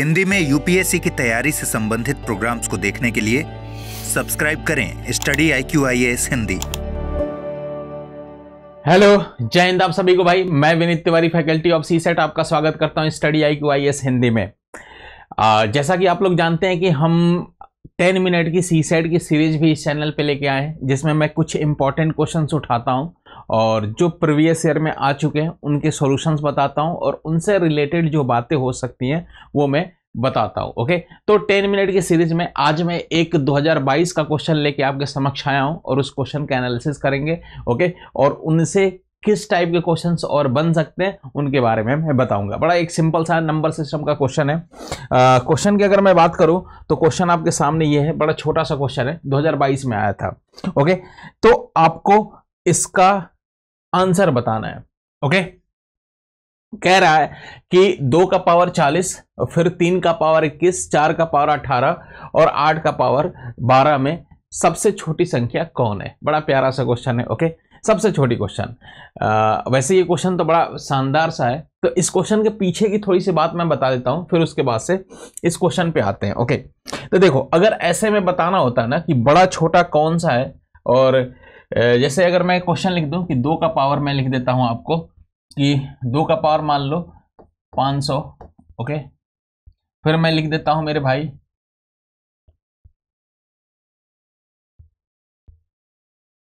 हिंदी में यूपीएससी की तैयारी से संबंधित प्रोग्राम्स को देखने के लिए सब्सक्राइब करें study I Q I S Hindi hello जय हिंद आप सभी को भाई मैं Vineet Tiwari faculty of CSAT आपका स्वागत करता हूं study I Q I S Hindi में आ, जैसा कि आप लोग जानते हैं कि हम टेन मिनट की सी सेट e की सीरीज भी इस चैनल पे लेके आए हैं जिसमें मैं कुछ इंपॉर्टेंट क्वेश्चंस उठाता हूं और जो प्रीवियस ईयर में आ चुके हैं उनके सॉल्यूशंस बताता हूँ और उनसे रिलेटेड जो बातें हो सकती हैं वो मैं बताता हूँ ओके तो 10 मिनट की सीरीज में आज मैं एक 2022 का क्वेश्चन लेके आपके समक्ष आया हूँ और उस क्वेश्चन का एनालिसिस करेंगे ओके और उनसे किस टाइप के क्वेश्चन और बन सकते हैं उनके बारे में मैं बताऊंगा बड़ा एक सिंपल सा नंबर सिस्टम का क्वेश्चन है क्वेश्चन की अगर मैं बात करूं तो क्वेश्चन आपके सामने ये है बड़ा छोटा सा क्वेश्चन है 2022 में आया था ओके तो आपको इसका आंसर बताना है ओके कह रहा है कि दो का पावर चालीस फिर तीन का पावर इक्कीस चार का पावर अठारह और आठ का पावर बारह में सबसे छोटी संख्या कौन है बड़ा प्यारा सा क्वेश्चन है ओके सबसे छोटी क्वेश्चन वैसे ये क्वेश्चन तो बड़ा शानदार सा है तो इस क्वेश्चन के पीछे की थोड़ी सी बात मैं बता देता हूं फिर उसके बाद से इस क्वेश्चन पे आते हैं ओके तो देखो अगर ऐसे में बताना होता है ना कि बड़ा छोटा कौन सा है और जैसे अगर मैं क्वेश्चन लिख दूं कि दो का पावर मैं लिख देता हूं आपको कि दो का पावर मान लो 500 सौ ओके फिर मैं लिख देता हूं मेरे भाई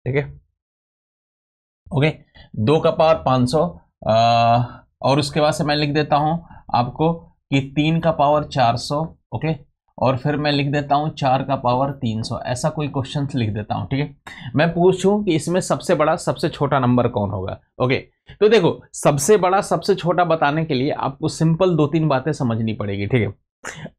ठीक है ओके दो का पावर 500 सौ और उसके बाद से मैं लिख देता हूं आपको कि तीन का पावर चार सौ ओके और फिर मैं लिख देता हूँ चार का पावर तीन सौ ऐसा कोई क्वेश्चन लिख देता हूँ ठीक है मैं पूछूँ कि इसमें सबसे बड़ा सबसे छोटा नंबर कौन होगा ओके तो देखो सबसे बड़ा सबसे छोटा बताने के लिए आपको सिंपल दो तीन बातें समझनी पड़ेगी ठीक है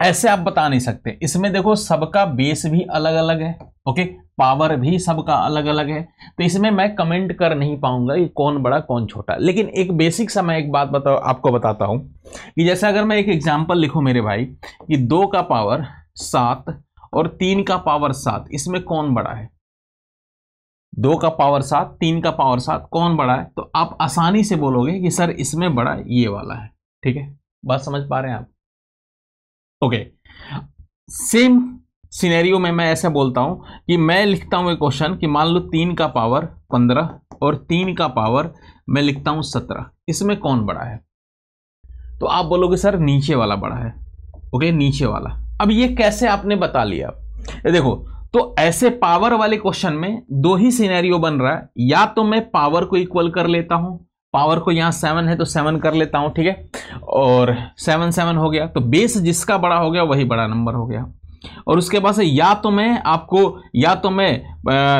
ऐसे आप बता नहीं सकते इसमें देखो सबका बेस भी अलग अलग है ओके पावर भी सबका अलग अलग है तो इसमें मैं कमेंट कर नहीं पाऊंगा कि कौन बड़ा कौन छोटा लेकिन एक बेसिक सा मैं एक बात बता आपको बताता हूँ कि जैसे अगर मैं एक एग्जाम्पल लिखूँ मेरे भाई कि दो का पावर सात और तीन का पावर सात इसमें कौन बड़ा है दो का पावर सात तीन का पावर सात कौन बड़ा है तो आप आसानी से बोलोगे कि सर इसमें बड़ा ये वाला है ठीक है बात समझ पा रहे हैं आप ओके सेम सिनेरियो में मैं ऐसा बोलता हूँ कि मैं लिखता हूँ एक क्वेश्चन कि मान लो तीन का पावर पंद्रह और तीन का पावर मैं लिखता हूँ सत्रह इसमें कौन बड़ा है तो आप बोलोगे सर नीचे वाला बड़ा है ओके नीचे वाला अब ये कैसे आपने बता लिया ये देखो तो ऐसे पावर वाले क्वेश्चन में दो ही सिनेरियो बन रहा है या तो मैं पावर को इक्वल कर लेता हूं पावर को यहाँ सेवन है तो सेवन कर लेता हूँ ठीक है और सेवन सेवन हो गया तो बेस जिसका बड़ा हो गया वही बड़ा नंबर हो गया और उसके बाद से या तो मैं आपको या तो मैं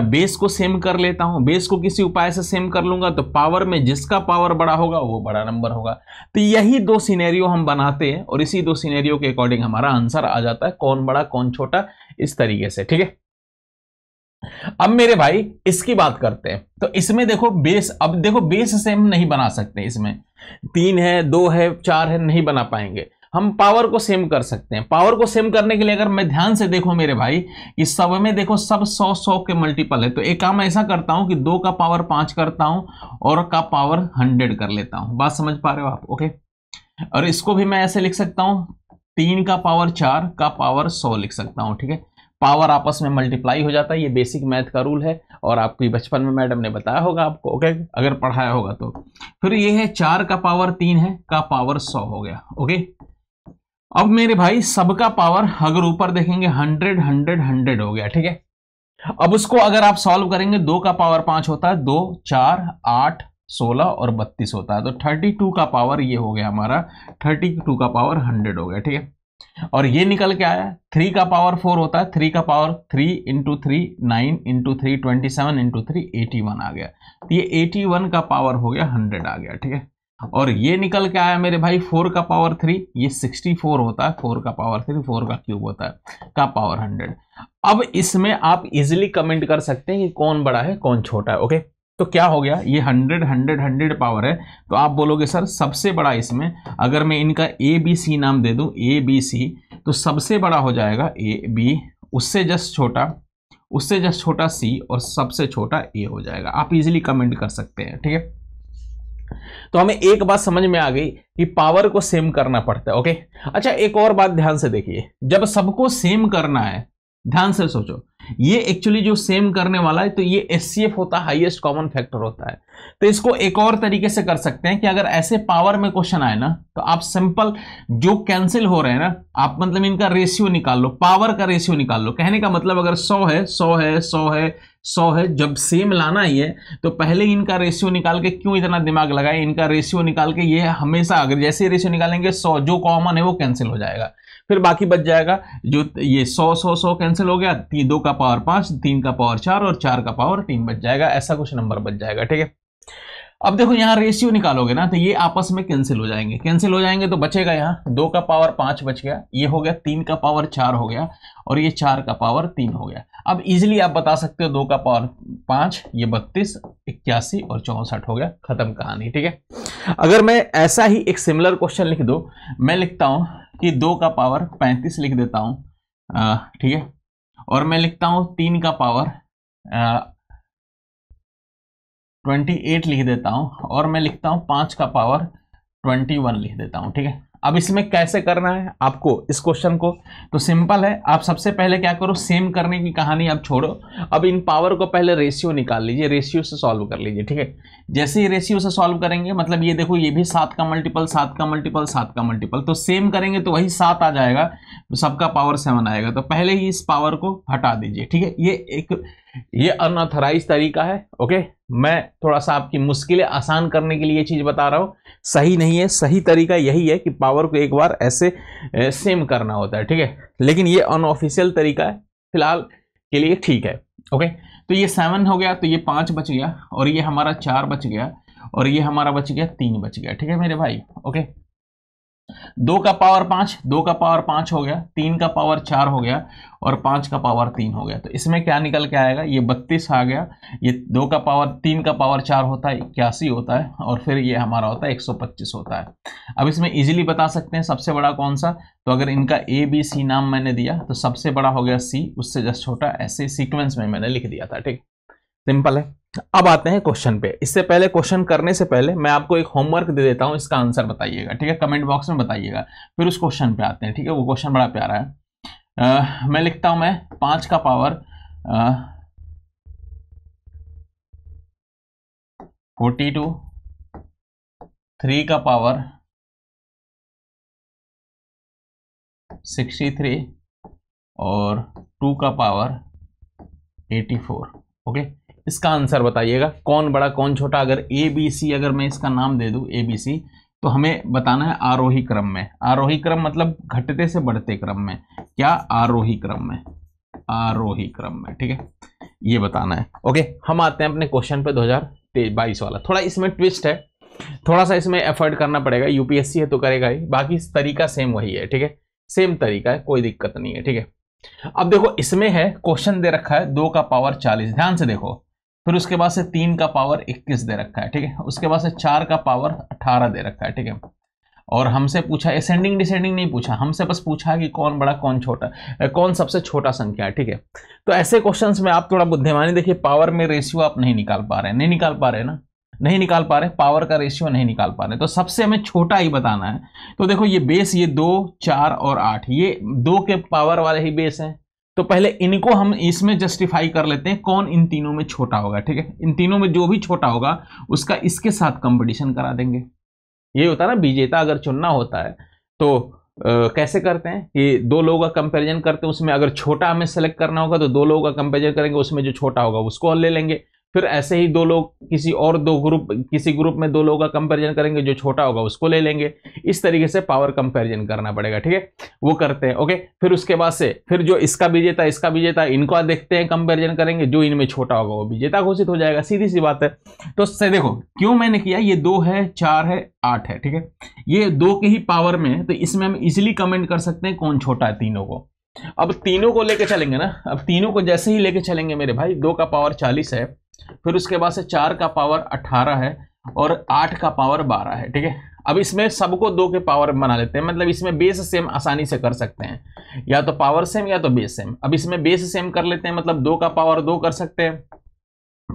बेस को सेम कर लेता हूं बेस को किसी उपाय से सेम कर लूंगा तो पावर में जिसका पावर बड़ा होगा वो बड़ा नंबर होगा तो यही दो सिनेरियो हम बनाते हैं और इसी दो सिनेरियो के अकॉर्डिंग हमारा आंसर आ जाता है कौन बड़ा कौन छोटा इस तरीके से ठीक है अब मेरे भाई इसकी बात करते हैं तो इसमें देखो बेस अब देखो बेस सेम नहीं बना सकते इसमें तीन है दो है चार है नहीं बना पाएंगे हम पावर को सेम कर सकते हैं पावर को सेम करने के लिए अगर मैं ध्यान से देखो मेरे भाई कि सब में देखो सब सौ सौ के मल्टीपल है तो एक काम ऐसा करता हूं कि दो का पावर पांच करता हूं और का पावर हंड्रेड कर लेता हूं बात समझ पा रहे हो आप ओके और इसको भी मैं ऐसे लिख सकता हूं तीन का पावर चार का पावर सौ लिख सकता हूं ठीक है पावर आपस में मल्टीप्लाई हो जाता है ये बेसिक मैथ का रूल है और आपकी बचपन में मैडम ने बताया होगा आपको ओके अगर पढ़ाया होगा तो फिर ये है चार का पावर तीन है का पावर सौ हो गया ओके अब मेरे भाई सबका पावर अगर ऊपर देखेंगे हंड्रेड हंड्रेड हंड्रेड हो गया ठीक है अब उसको अगर आप सॉल्व करेंगे दो का पावर पांच होता है दो चार आठ सोलह और बत्तीस होता है तो थर्टी टू का पावर ये हो गया हमारा थर्टी टू का पावर हंड्रेड हो गया ठीक है और ये निकल के आया थ्री का पावर फोर होता है थ्री का power three into three nine into three twenty seven into three eighty one आ गया तो ये एटी वन का पावर हो गया हंड्रेड आ गया ठीक है और ये निकल के आया मेरे भाई फोर का पावर थ्री ये सिक्सटी फोर होता है फोर का पावर थ्री फोर का क्यूब होता है का पावर हंड्रेड अब इसमें आप इजिली कमेंट कर सकते हैं कि कौन बड़ा है कौन छोटा है ओके तो क्या हो गया ये हंड्रेड हंड्रेड हंड्रेड पावर है तो आप बोलोगे सर सबसे बड़ा इसमें अगर मैं इनका ए बी सी नाम दे दूँ ए बी सी तो सबसे बड़ा हो जाएगा ए बी उससे जस्ट छोटा उससे जस्ट छोटा सी और सबसे छोटा ए हो जाएगा आप इजीली कमेंट कर सकते हैं ठीक है तो हमें एक बात समझ में आ गई कि पावर को सेम करना पड़ता है ओके अच्छा एक और बात ध्यान से देखिए जब सबको सेम करना है ध्यान से सोचो ये एक्चुअली जो सेम करने वाला है तो ये एस होता है हाइएस्ट कॉमन फैक्टर होता है तो इसको एक और तरीके से कर सकते हैं कि अगर ऐसे पावर में क्वेश्चन आए ना तो आप सिंपल जो कैंसिल हो रहे हैं ना आप मतलब इनका रेशियो निकाल लो पावर का रेशियो निकाल लो कहने का मतलब अगर सौ है सौ है सौ है सौ है जब सेम लाना ही है तो पहले इनका रेशियो निकाल के क्यों इतना दिमाग लगाए इनका रेशियो निकाल के ये हमेशा अगर जैसे रेशियो निकालेंगे सौ जो कॉमन है वो कैंसिल हो जाएगा फिर बाकी बच जाएगा जो ये सौ सौ सौ कैंसिल हो गया तीन दो का पावर पांच तीन का पावर चार और चार का पावर तीन बच जाएगा ऐसा कुछ नंबर बच जाएगा ठीक है अब देखो यहाँ रेशियो निकालोगे ना तो ये आपस में कैंसिल हो जाएंगे कैंसिल हो जाएंगे तो बचेगा यहाँ दो का पावर पाँच बच गया ये हो गया तीन का पावर चार हो गया और ये चार का पावर तीन हो गया अब इजीली आप बता सकते हो दो का पावर पाँच ये बत्तीस इक्यासी और चौंसठ हो गया खत्म कहानी ठीक है अगर मैं ऐसा ही एक सिमिलर क्वेश्चन लिख दो मैं लिखता हूँ कि दो का पावर पैंतीस लिख देता हूँ ठीक है और मैं लिखता हूँ तीन का पावर ट्वेंटी एट लिख देता हूँ और मैं लिखता हूँ पाँच का पावर ट्वेंटी वन लिख देता हूँ ठीक है अब इसमें कैसे करना है आपको इस क्वेश्चन को तो सिंपल है आप सबसे पहले क्या करो सेम करने की कहानी आप छोड़ो अब इन पावर को पहले रेशियो निकाल लीजिए रेशियो से सॉल्व कर लीजिए ठीक है जैसे ही रेशियो से सॉल्व करेंगे मतलब ये देखो ये भी सात का मल्टीपल सात का मल्टीपल सात का मल्टीपल तो सेम करेंगे तो वही सात आ जाएगा तो सबका पावर सेवन आएगा तो पहले ही इस पावर को हटा दीजिए ठीक है ये एक ये अनऑथराइज तरीका है ओके मैं थोड़ा सा आपकी मुश्किलें आसान करने के लिए चीज़ बता रहा हूँ सही नहीं है सही तरीका यही है कि पावर को एक बार ऐसे सेम करना होता है ठीक है लेकिन ये अनऑफिशियल तरीका है फिलहाल के लिए ठीक है ओके तो ये सेवन हो गया तो ये पाँच बच गया और ये हमारा चार बच गया और ये हमारा बच गया तीन बच गया ठीक है मेरे भाई ओके दो का पावर पांच दो का पावर पांच हो गया तीन का पावर चार हो गया और पांच का पावर तीन हो गया तो इसमें क्या निकल के आएगा ये बत्तीस आ गया ये दो का पावर तीन का पावर चार होता है इक्यासी होता है और फिर ये हमारा होता है एक सौ पच्चीस होता है अब इसमें इजीली बता सकते हैं सबसे बड़ा कौन सा तो अगर इनका ए बी सी नाम मैंने दिया तो सबसे बड़ा हो गया सी उससे जस्ट छोटा ऐसे सीक्वेंस में मैंने लिख दिया था ठीक सिंपल है अब आते हैं क्वेश्चन पे इससे पहले क्वेश्चन करने से पहले मैं आपको एक होमवर्क दे देता हूं इसका आंसर बताइएगा ठीक है कमेंट बॉक्स में बताइएगा फिर उस क्वेश्चन पे आते हैं ठीक है वो क्वेश्चन बड़ा प्यारा है आ, मैं लिखता हूं मैं पांच का पावर फोर्टी टू थ्री का पावर सिक्सटी थ्री और टू का पावर एटी फोर ओके इसका आंसर बताइएगा कौन बड़ा कौन छोटा अगर ए बी सी अगर मैं इसका नाम दे दूँ ए बी सी तो हमें बताना है आरोही क्रम में आरोही क्रम मतलब घटते से बढ़ते क्रम में क्या आरोही क्रम में आरोही क्रम में ठीक है ये बताना है ओके हम आते हैं अपने क्वेश्चन पे 2022 वाला थोड़ा इसमें ट्विस्ट है थोड़ा सा इसमें एफर्ट करना पड़ेगा यूपीएससी है तो करेगा ही बाकी तरीका सेम वही है ठीक है सेम तरीका है कोई दिक्कत नहीं है ठीक है अब देखो इसमें है क्वेश्चन दे रखा है दो का पावर चालीस ध्यान से देखो फिर उसके बाद से तीन का पावर इक्कीस दे रखा है ठीक है उसके बाद से चार का पावर अठारह दे रखा है ठीक है और हमसे पूछा एसेंडिंग डिसेंडिंग नहीं पूछा हमसे बस पूछा कि कौन बड़ा कौन छोटा कौन सबसे छोटा संख्या है ठीक है तो ऐसे क्वेश्चंस में आप थोड़ा बुद्धिमानी देखिए पावर में रेशियो आप नहीं निकाल पा रहे नहीं निकाल पा रहे ना नहीं निकाल पा रहे पावर का रेशियो नहीं निकाल पा रहे तो सबसे हमें छोटा ही बताना है तो देखो ये बेस ये दो चार और आठ ये दो के पावर वाले ही बेस हैं तो पहले इनको हम इसमें जस्टिफाई कर लेते हैं कौन इन तीनों में छोटा होगा ठीक है इन तीनों में जो भी छोटा होगा उसका इसके साथ कंपटीशन करा देंगे ये होता है ना विजेता अगर चुनना होता है तो आ, कैसे करते हैं कि दो लोगों का कंपेरिजन करते हैं उसमें अगर छोटा हमें सेलेक्ट करना होगा तो दो लोगों का कंपेरिजन करेंगे उसमें जो छोटा होगा उसको ले लेंगे फिर ऐसे ही दो लोग किसी और दो ग्रुप किसी ग्रुप में दो लोगों का कंपैरिजन करेंगे जो छोटा होगा उसको ले लेंगे इस तरीके से पावर कंपैरिजन करना पड़ेगा ठीक है वो करते हैं ओके फिर उसके बाद से फिर जो इसका विजेता इसका विजेता इनको देखते हैं कंपैरिजन करेंगे जो इनमें छोटा होगा वो विजेता घोषित हो जाएगा सीधी सी बात है तो से देखो क्यों मैंने किया ये दो है चार है आठ है ठीक है ये दो के ही पावर में है तो इसमें हम इजिली कमेंट कर सकते हैं कौन छोटा है तीनों को अब तीनों को लेके चलेंगे ना अब तीनों को जैसे ही लेके चलेंगे मेरे भाई दो का पावर चालीस है फिर उसके बाद से चार का पावर अट्ठारह है और आठ का पावर बारह है ठीक है अब इसमें सबको दो के पावर बना लेते हैं मतलब इसमें बेस सेम आसानी से कर सकते हैं या तो पावर सेम या तो बेस सेम अब इसमें बेस सेम कर लेते हैं मतलब दो का पावर दो कर सकते हैं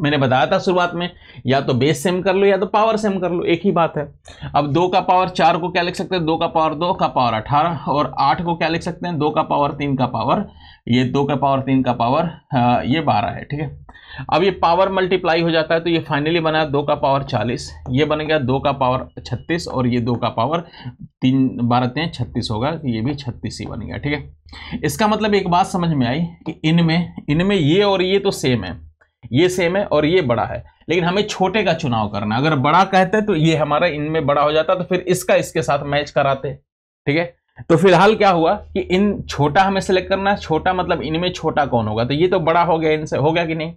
मैंने बताया था शुरुआत में या तो बेस सेम कर लो या तो पावर सेम कर लो एक ही बात है अब दो का पावर चार को क्या लिख सकते हैं दो का पावर दो का पावर अठारह और आठ को क्या लिख सकते हैं दो का पावर तीन का पावर ये दो का पावर तीन का पावर हाँ, ये बारह है ठीक है अब ये पावर मल्टीप्लाई हो जाता है तो ये फाइनली बना दो का पावर चालीस ये बन गया दो का पावर छत्तीस और ये दो का पावर तीन बारह तीन छत्तीस होगा ये भी छत्तीस ही बन गया ठीक है इसका मतलब एक बात समझ में आई कि इनमें इनमें ये और ये तो सेम है ये सेम है और ये बड़ा है लेकिन हमें छोटे का चुनाव करना अगर बड़ा कहते तो ये हमारा इनमें बड़ा हो जाता तो फिर इसका इसके साथ मैच कराते ठीक है तो फिलहाल क्या हुआ कि इन छोटा हमें सेलेक्ट करना है छोटा मतलब इनमें छोटा कौन होगा तो ये तो बड़ा हो गया इनसे हो गया कि नहीं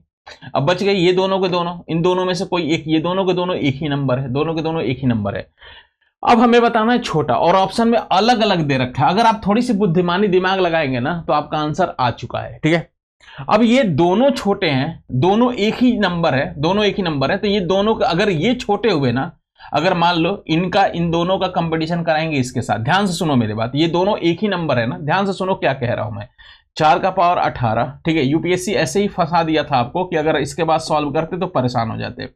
अब बच गए ये दोनों के दोनों इन दोनों में से कोई एक ये दोनों के दोनों एक ही नंबर है दोनों के दोनों एक ही नंबर है अब हमें बताना है छोटा और ऑप्शन में अलग अलग दे रखा है अगर आप थोड़ी सी बुद्धिमानी दिमाग लगाएंगे ना तो आपका आंसर आ चुका है ठीक है अब ये दोनों छोटे हैं दोनों एक ही नंबर है दोनों एक ही नंबर है तो ये दोनों अगर ये छोटे हुए ना अगर मान लो इनका इन दोनों का कंपटीशन कराएंगे इसके साथ ध्यान से सुनो मेरी बात ये दोनों एक ही नंबर है ना ध्यान से सुनो क्या कह रहा हूं मैं चार का पावर अठारह ठीक है यूपीएससी ऐसे ही फंसा दिया था आपको कि अगर इसके बाद सॉल्व करते तो परेशान हो जाते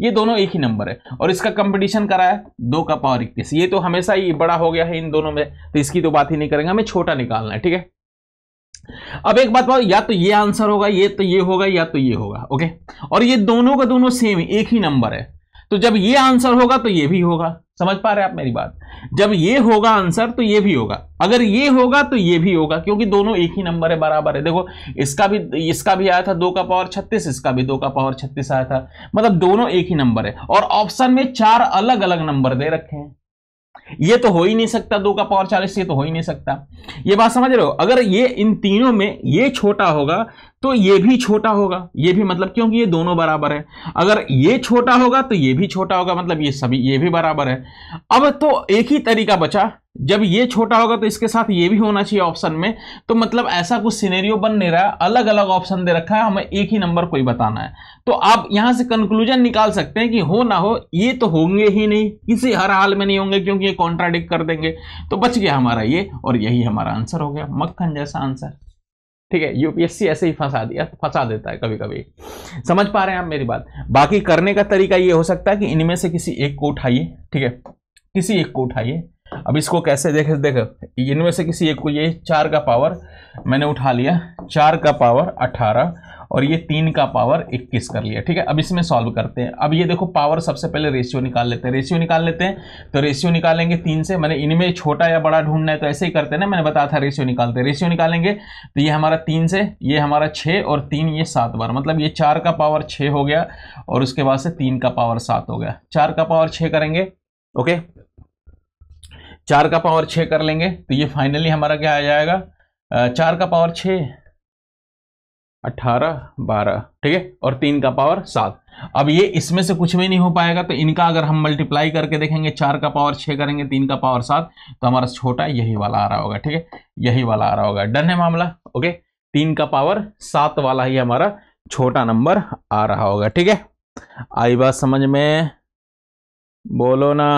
ये दोनों एक ही नंबर है और इसका कंपटीशन है दो का पावर इक्कीस ये तो हमेशा ही बड़ा हो गया है इन दोनों में तो इसकी तो बात ही नहीं करेंगे हमें छोटा निकालना है ठीक है अब एक बात बताओ या तो ये आंसर होगा ये तो ये होगा या तो ये होगा ओके और ये दोनों का दोनों सेम एक ही नंबर है तो जब ये आंसर होगा तो ये भी होगा समझ पा रहे आप मेरी बात जब ये होगा आंसर तो ये भी होगा अगर ये होगा तो ये भी होगा क्योंकि दोनों एक ही नंबर है बराबर है देखो इसका भी इसका भी आया था दो का पावर छत्तीस इसका भी दो का पावर छत्तीस आया था मतलब दोनों एक ही नंबर है और ऑप्शन में चार अलग अलग नंबर दे रखे हैं ये तो हो ही नहीं सकता दो का पावर चालीस ये तो हो ही नहीं सकता ये बात समझ रहे हो अगर ये इन तीनों में ये छोटा होगा तो ये भी छोटा होगा ये भी मतलब क्योंकि ये दोनों बराबर है अगर ये छोटा होगा तो ये भी छोटा होगा मतलब ये सभी ये भी बराबर है अब तो एक ही तरीका बचा जब ये छोटा होगा तो इसके साथ ये भी होना चाहिए ऑप्शन में तो मतलब ऐसा कुछ सिनेरियो बन नहीं रहा है अलग अलग ऑप्शन दे रखा है हमें एक ही नंबर कोई बताना है तो आप यहां से कंक्लूजन निकाल सकते हैं कि हो ना हो ये तो होंगे ही नहीं किसी हर हाल में नहीं होंगे क्योंकि ये कॉन्ट्राडिक्ट कर देंगे तो बच गया हमारा ये और यही हमारा आंसर हो गया मक्खन जैसा आंसर ठीक है यूपीएससी ऐसे ही फंसा दिया फंसा देता है कभी कभी समझ पा रहे हैं आप मेरी बात बाकी करने का तरीका ये हो सकता है कि इनमें से किसी एक को उठाइए ठीक है किसी एक को उठाइए अब इसको कैसे देखे देखो इनमें से किसी एक को ये चार का पावर मैंने उठा लिया चार का पावर अठारह और ये तीन का पावर इक्कीस कर लिया ठीक है अब इसमें सॉल्व करते हैं अब ये देखो पावर सबसे पहले रेशियो निकाल लेते हैं रेशियो निकाल लेते हैं तो रेशियो निकालेंगे तीन से मैंने इनमें छोटा या बड़ा ढूंढना है तो ऐसे ही करते हैं ना मैंने बताया था रेशियो निकालते हैं रेशियो निकालेंगे तो ये हमारा तीन से ये हमारा छः और तीन ये सात बार मतलब ये चार का पावर छः हो गया और उसके बाद से तीन का पावर सात हो गया चार का पावर छः करेंगे ओके चार का पावर छः कर लेंगे तो ये फाइनली हमारा क्या आ जाएगा चार का पावर छः अठारह बारह ठीक है और तीन का पावर सात अब ये इसमें से कुछ भी नहीं हो पाएगा तो इनका अगर हम मल्टीप्लाई करके देखेंगे चार का पावर छः करेंगे तीन का पावर सात तो हमारा छोटा यही वाला आ रहा होगा ठीक है यही वाला आ रहा होगा डन है मामला ओके तीन का पावर सात वाला ही हमारा छोटा नंबर आ रहा होगा ठीक है आई बात समझ में बोलो ना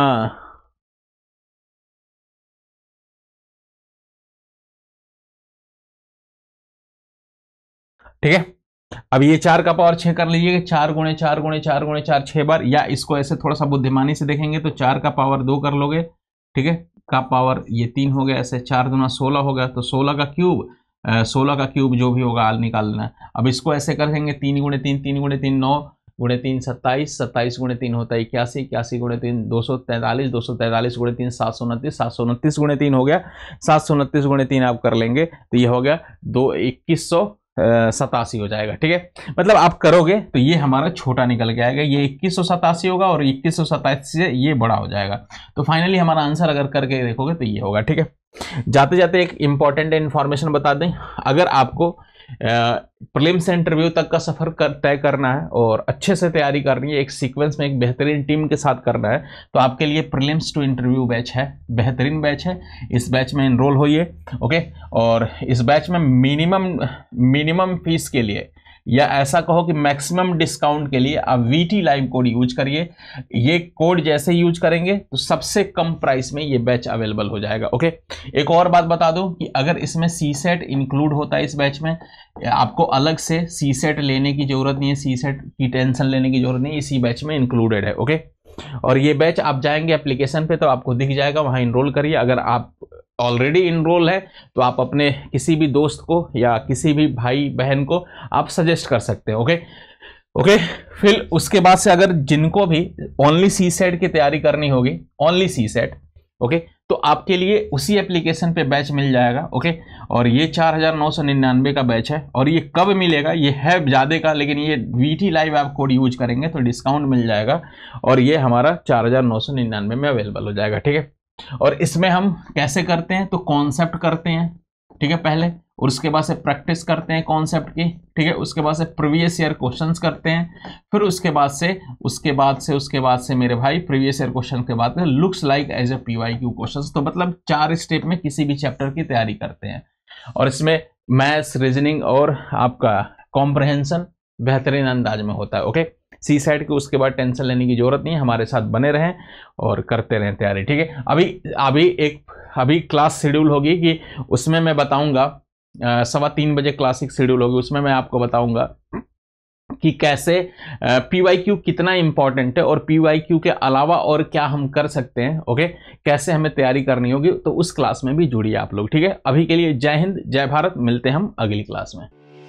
ठीक है अब ये चार का पावर छः कर लीजिएगा चार गुणे चार गुणे चार गुणे चार छः बार या इसको ऐसे थोड़ा सा बुद्धिमानी से देखेंगे तो चार का पावर दो कर लोगे ठीक है का पावर ये तीन हो गया ऐसे चार दुना सोलह हो गया तो सोलह का क्यूब सोलह का क्यूब जो भी होगा आल निकाल है अब इसको ऐसे कर देंगे तीन गुणे तीन तीन गुणे तीन नौ गुणे तीन सत्ताईस सत्ताईस गुणे तीन होता है इक्यासी इक्यासी गुणे तीन दो सौ तैंतालीस दो सौ तैंतालीस गुणे तीन सात सौ उनतीस सात सौ उनतीस गुणे तीन हो गया सात सौ उनतीस गुणे तीन आप कर लेंगे तो ये हो गया दो इक्कीस सौ सतासी हो जाएगा ठीक है मतलब आप करोगे तो ये हमारा छोटा निकल के आएगा ये इक्कीस सौ सतासी होगा और इक्कीस सौ सतासी से ये बड़ा हो जाएगा तो फाइनली हमारा आंसर अगर करके देखोगे तो ये होगा ठीक है जाते जाते एक इंपॉर्टेंट इन्फॉर्मेशन बता दें अगर आपको प्रलिम्स इंटरव्यू तक का सफ़र कर तय करना है और अच्छे से तैयारी करनी है एक सीक्वेंस में एक बेहतरीन टीम के साथ करना है तो आपके लिए प्रलिम्स टू इंटरव्यू बैच है बेहतरीन बैच है इस बैच में इनरोल होइए ओके और इस बैच में मिनिमम मिनिमम फीस के लिए या ऐसा कहो कि मैक्सिमम डिस्काउंट के लिए आप V T live code use करिए ये कोड जैसे यूज करेंगे तो सबसे कम प्राइस में ये बैच अवेलेबल हो जाएगा ओके एक और बात बता दूं कि अगर इसमें सी सेट इंक्लूड होता है इस बैच में आपको अलग से सी सेट लेने की ज़रूरत नहीं है सी सेट की टेंशन लेने की ज़रूरत नहीं है इसी बैच में इंक्लूडेड है ओके और ये बैच आप जाएंगे एप्लीकेशन पे तो आपको दिख जाएगा वहाँ इनरोल करिए अगर आप ऑलरेडी इनरोल है तो आप अपने किसी भी दोस्त को या किसी भी भाई बहन को आप सजेस्ट कर सकते हैं ओके ओके फिर उसके बाद से अगर जिनको भी ओनली सी सेट की तैयारी करनी होगी ओनली सी सेट ओके तो आपके लिए उसी एप्लीकेशन पे बैच मिल जाएगा ओके और ये चार हज़ार नौ सौ निन्यानवे का बैच है और ये कब मिलेगा ये है ज़्यादा का लेकिन ये V T live app code use करेंगे तो डिस्काउंट मिल जाएगा और ये हमारा चार हज़ार नौ सौ निन्यानवे में अवेलेबल हो जाएगा ठीक है और इसमें हम कैसे करते हैं तो कॉन्सेप्ट करते हैं ठीक है पहले और उसके बाद से प्रैक्टिस करते हैं कॉन्सेप्ट की ठीक है उसके बाद से प्रीवियस ईयर क्वेश्चंस करते हैं फिर उसके बाद से उसके बाद से उसके बाद से मेरे भाई प्रीवियस ईयर क्वेश्चन के बाद looks like as a P Y Q question तो मतलब चार स्टेप में किसी भी चैप्टर की तैयारी करते हैं और इसमें मैथ्स रीजनिंग और आपका कॉम्प्रहेंसन बेहतरीन अंदाज में होता है ओके सी साइड के उसके बाद टेंशन लेने की ज़रूरत नहीं है हमारे साथ बने रहें और करते रहें तैयारी ठीक है अभी अभी एक अभी क्लास शेड्यूल होगी कि उसमें मैं बताऊँगा सवा तीन बजे क्लासिक शेड्यूल होगी उसमें मैं आपको बताऊँगा कि कैसे पी वाई क्यू कितना इंपॉर्टेंट है और पी वाई क्यू के अलावा और क्या हम कर सकते हैं ओके कैसे हमें तैयारी करनी होगी तो उस क्लास में भी जुड़िए आप लोग ठीक है अभी के लिए जय हिंद जय भारत मिलते हैं हम अगली क्लास में